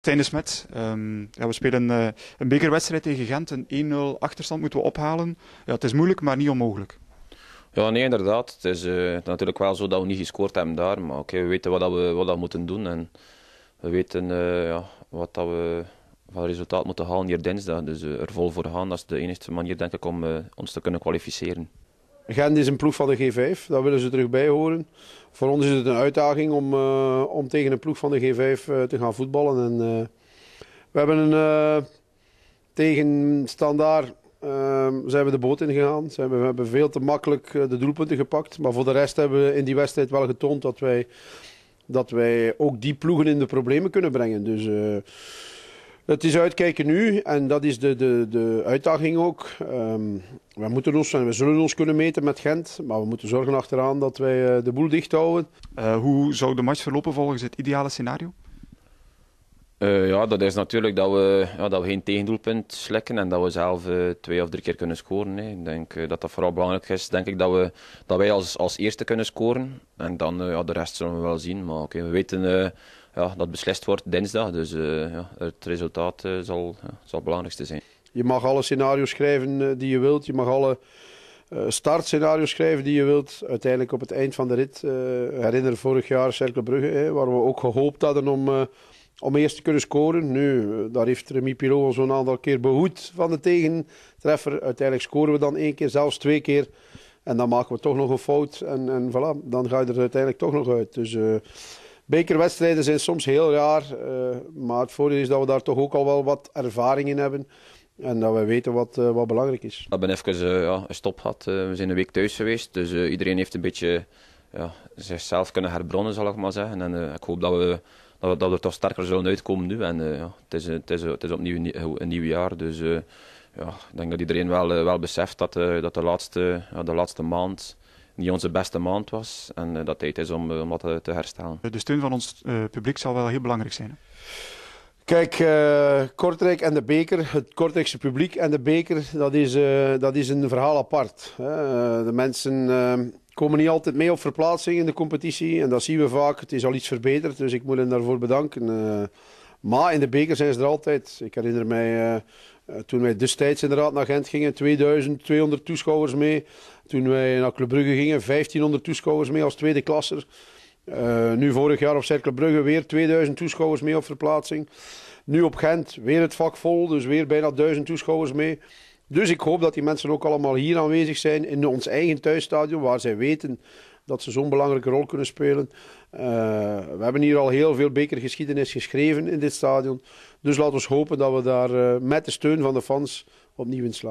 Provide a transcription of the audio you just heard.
Tijdens met. Ehm, ja, we spelen uh, een bekerwedstrijd tegen Gent. Een 1-0 achterstand moeten we ophalen. Ja, het is moeilijk, maar niet onmogelijk. Ja, nee, inderdaad. Het is eh, natuurlijk wel zo dat we niet gescoord hebben daar. Maar oké, we weten wat, dat we, wat dat moeten doen. En we weten eh, ja, wat dat we van resultaat moeten halen hier dinsdag. Dus er vol voor gaan. Dat is de enige manier denk ik, om ons te kunnen kwalificeren. Gent is een ploeg van de G5, daar willen ze terug bij horen. Voor ons is het een uitdaging om, eh, om tegen een ploeg van de G5 eh, te gaan voetballen. En, eh, we hebben een, tegen Standaard ehm, zijn we de boot ingegaan. Zijn we, we, hebben veel te makkelijk de doelpunten gepakt. Maar voor de rest hebben we in die wedstrijd wel getoond dat wij, dat wij ook die ploegen in de problemen kunnen brengen. Dus... Het is uitkijken nu en dat is de, de, de uitdaging ook. Ehm, we moeten ons we zullen ons kunnen meten met Gent, maar we moeten zorgen achteraan dat wij eh, de boel dicht houden. Eh, hoe zou de match verlopen volgens het ideale scenario? Eh, ja, dat is natuurlijk dat we, ja, dat we geen tegendoelpunt slikken en dat we zelf twee of drie keer kunnen scoren. Hè. Ik denk dat dat vooral belangrijk is. Denk ik dat, we, dat wij als, als eerste kunnen scoren. En dan ja, de rest zullen we wel zien. Maar oké, we weten ja, dat beslist wordt dinsdag. Dus eh, ja, het resultaat eh, zal, zal het belangrijkste zijn. Je mag alle scenario's schrijven eh, die je wilt. Je mag alle startscenario's schrijven die je wilt. Uiteindelijk op het eind van de rit. Uh, herinner vorig jaar Cercle Brugge, hè, waar we ook gehoopt hadden om, om eerst te kunnen scoren. Nu, daar heeft Remy Piro ons een aantal keer behoed van de tegentreffer. Uiteindelijk scoren we dan één keer, zelfs twee keer. En dan maken we toch nog een fout. En, en voilà, dan ga je er uiteindelijk toch nog uit. Dus Bekerwedstrijden zijn soms heel raar, eh, maar het voordeel is dat we daar toch ook al wel wat ervaring in hebben. En dat we weten wat, eh, wat belangrijk is. We hebben even eh, ja, een stop gehad. we zijn een week thuis geweest, dus iedereen heeft een beetje ja, zichzelf kunnen herbronnen, zal ik maar zeggen. En ik hoop dat we, dat we, dat, we, er toch sterker zullen uitkomen nu. En ja, het, is, het, is, het is opnieuw een, nieuw jaar. Dus ja, ik denk dat iedereen wel, wel beseft dat, dat de, laatste, de laatste maand niet onze beste maand was. En eh, dat tijd is om, eh, om dat eh, te herstellen. De steun van ons publiek zal wel heel belangrijk zijn. Hè? Kijk, Kortrijk en de beker, het Kortrijkse publiek en de beker, dat is, dat is een verhaal apart. Hè? de mensen komen niet altijd mee op verplaatsing in de competitie. En dat zien we vaak. Het is al iets verbeterd, dus ik moet hen daarvoor bedanken. maar in de beker zijn ze er altijd. Ik herinner mij eh, toen wij destijds inderdaad naar Gent gingen, 2200 toeschouwers mee. Toen wij naar Club Brugge gingen, 1500 toeschouwers mee als tweede klasser. Eh, nu vorig jaar op Cercle Brugge weer 2000 toeschouwers mee op verplaatsing. Nu op Gent weer het vak vol, dus weer bijna 1000 toeschouwers mee. Dus ik hoop dat die mensen ook allemaal hier aanwezig zijn in ons eigen thuisstadion, waar zij weten dat ze zo'n belangrijke rol kunnen spelen. Eh, we hebben hier al heel veel bekergeschiedenis geschreven in dit stadion. Dus laten we hopen dat we daar eh, met de steun van de fans opnieuw in slagen.